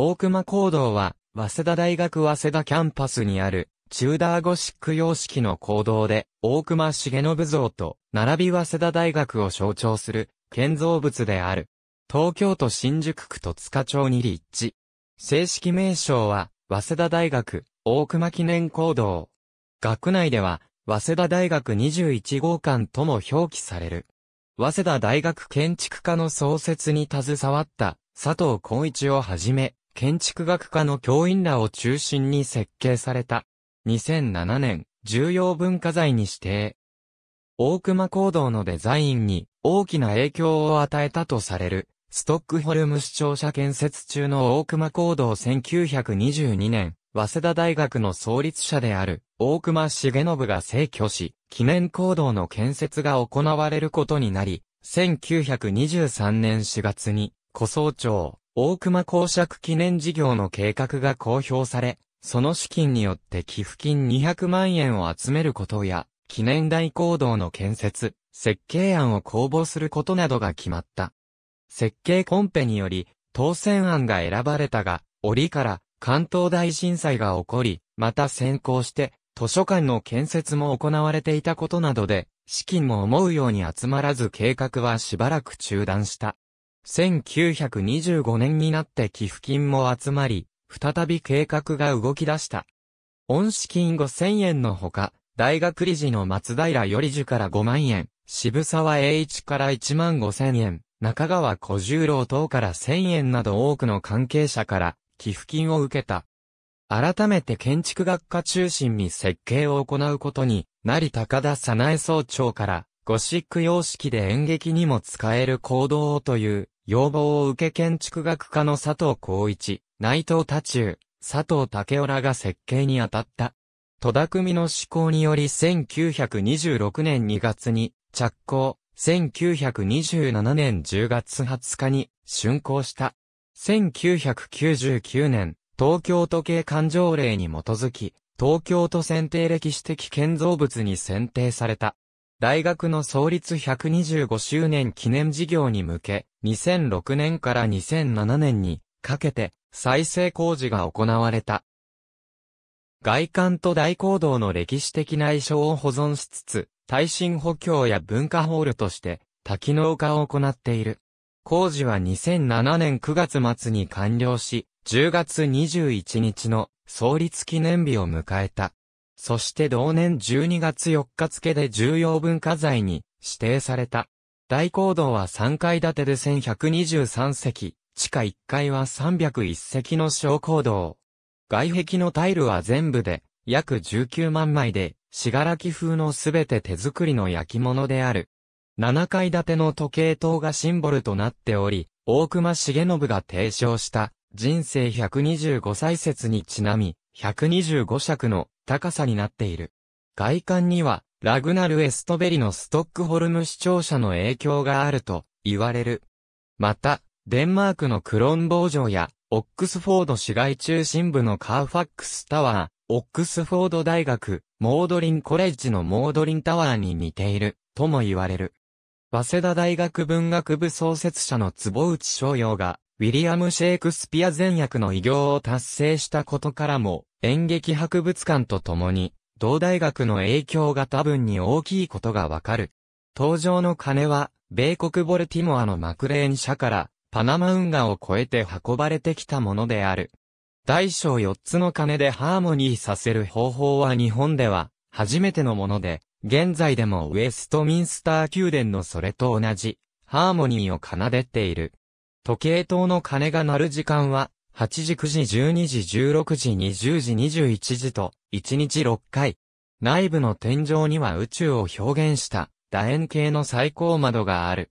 大熊講堂は、早稲田大学早稲田キャンパスにある、チューダーゴシック様式の行堂で、大熊重信像と、並び早稲田大学を象徴する、建造物である。東京都新宿区戸塚町に立地。正式名称は、早稲田大学、大熊記念講堂。学内では、早稲田大学21号館とも表記される。早稲田大学建築科の創設に携わった、佐藤光一をはじめ、建築学科の教員らを中心に設計された。2007年、重要文化財に指定。大熊行動のデザインに大きな影響を与えたとされる、ストックホルム市庁舎建設中の大熊行動1922年、早稲田大学の創立者である大熊重信が逝去し、記念行動の建設が行われることになり、1923年4月に、古総庁、大熊公爵記念事業の計画が公表され、その資金によって寄付金200万円を集めることや、記念大講堂の建設、設計案を公募することなどが決まった。設計コンペにより、当選案が選ばれたが、折から関東大震災が起こり、また先行して、図書館の建設も行われていたことなどで、資金も思うように集まらず計画はしばらく中断した。1925年になって寄付金も集まり、再び計画が動き出した。恩資金5000円のほか、大学理事の松平より樹から5万円、渋沢栄一から1万5000円、中川小十郎等から1000円など多くの関係者から寄付金を受けた。改めて建築学科中心に設計を行うことに、成高田早苗総長から、ゴシック様式で演劇にも使える行動をという要望を受け建築学科の佐藤光一、内藤太中、佐藤武雄らが設計に当たった。戸田組の施行により1926年2月に着工、1927年10月20日に竣工した。1999年、東京都計勘定令に基づき、東京都選定歴史的建造物に選定された。大学の創立125周年記念事業に向け、2006年から2007年にかけて再生工事が行われた。外観と大行動の歴史的な衣装を保存しつつ、耐震補強や文化ホールとして多機能化を行っている。工事は2007年9月末に完了し、10月21日の創立記念日を迎えた。そして同年12月4日付で重要文化財に指定された。大講堂は3階建てで1123席、地下1階は301席の小講堂。外壁のタイルは全部で約19万枚で、しがらき風のすべて手作りの焼き物である。7階建ての時計塔がシンボルとなっており、大隈重信が提唱した人生125歳説にちなみ、125尺の高さになっている。外観にはラグナル・エストベリのストックホルム市庁舎の影響があると言われる。また、デンマークのクロンボー城や、オックスフォード市街中心部のカーファックスタワー、オックスフォード大学、モードリンコレッジのモードリンタワーに似ている、とも言われる。早稲田大学文学部創設者の坪内翔陽が、ウィリアム・シェイクスピア全役の偉業を達成したことからも、演劇博物館と共に、同大学の影響が多分に大きいことがわかる。登場の金は、米国ボルティモアのマクレーン社から、パナマ運河を越えて運ばれてきたものである。大小4つの金でハーモニーさせる方法は日本では、初めてのもので、現在でもウェストミンスター宮殿のそれと同じ、ハーモニーを奏でている。時計塔の鐘が鳴る時間は、8時9時12時16時20時21時と、1日6回。内部の天井には宇宙を表現した楕円形の最高窓がある。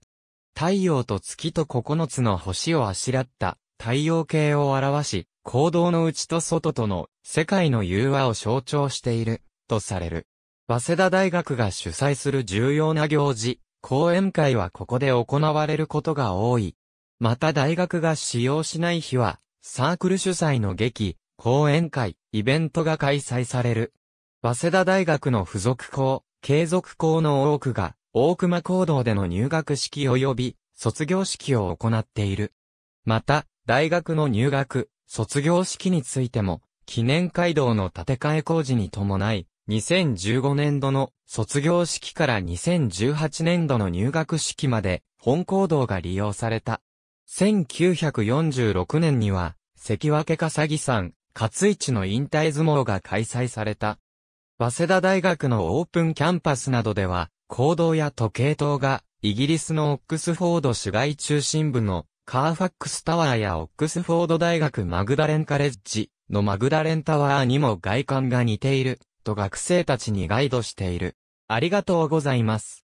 太陽と月と9つの星をあしらった太陽系を表し、行動の内と外との世界の融和を象徴しているとされる。早稲田大学が主催する重要な行事、講演会はここで行われることが多い。また大学が使用しない日はサークル主催の劇、講演会、イベントが開催される。早稲田大学の付属校、継続校の多くが、大熊講堂での入学式及び、卒業式を行っている。また、大学の入学、卒業式についても、記念街道の建て替え工事に伴い、2015年度の卒業式から2018年度の入学式まで本講堂が利用された。1946年には関脇笠木さん、勝一の引退相撲が開催された。早稲田大学のオープンキャンパスなどでは、行動や時計塔が、イギリスのオックスフォード市街中心部のカーファックスタワーやオックスフォード大学マグダレンカレッジのマグダレンタワーにも外観が似ていると学生たちにガイドしている。ありがとうございます。